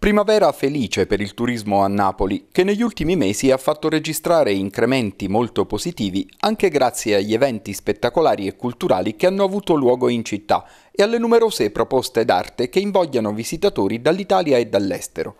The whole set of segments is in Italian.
Primavera felice per il turismo a Napoli, che negli ultimi mesi ha fatto registrare incrementi molto positivi anche grazie agli eventi spettacolari e culturali che hanno avuto luogo in città e alle numerose proposte d'arte che invogliano visitatori dall'Italia e dall'estero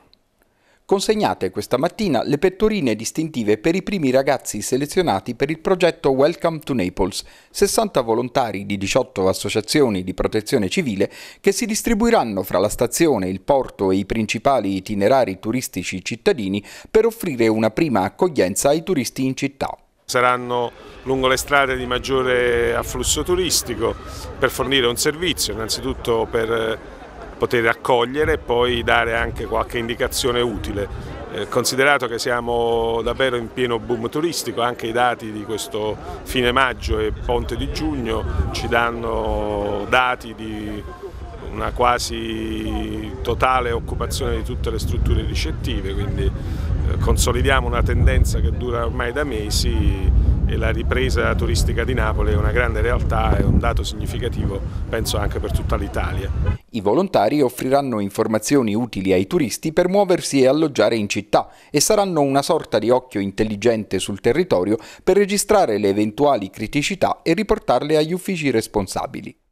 consegnate questa mattina le pettorine distintive per i primi ragazzi selezionati per il progetto Welcome to Naples, 60 volontari di 18 associazioni di protezione civile che si distribuiranno fra la stazione, il porto e i principali itinerari turistici cittadini per offrire una prima accoglienza ai turisti in città saranno lungo le strade di maggiore afflusso turistico per fornire un servizio, innanzitutto per poter accogliere e poi dare anche qualche indicazione utile. Eh, considerato che siamo davvero in pieno boom turistico, anche i dati di questo fine maggio e ponte di giugno ci danno dati di una quasi totale occupazione di tutte le strutture ricettive, quindi eh, consolidiamo una tendenza che dura ormai da mesi e la ripresa turistica di Napoli è una grande realtà e un dato significativo penso anche per tutta l'Italia. I volontari offriranno informazioni utili ai turisti per muoversi e alloggiare in città e saranno una sorta di occhio intelligente sul territorio per registrare le eventuali criticità e riportarle agli uffici responsabili.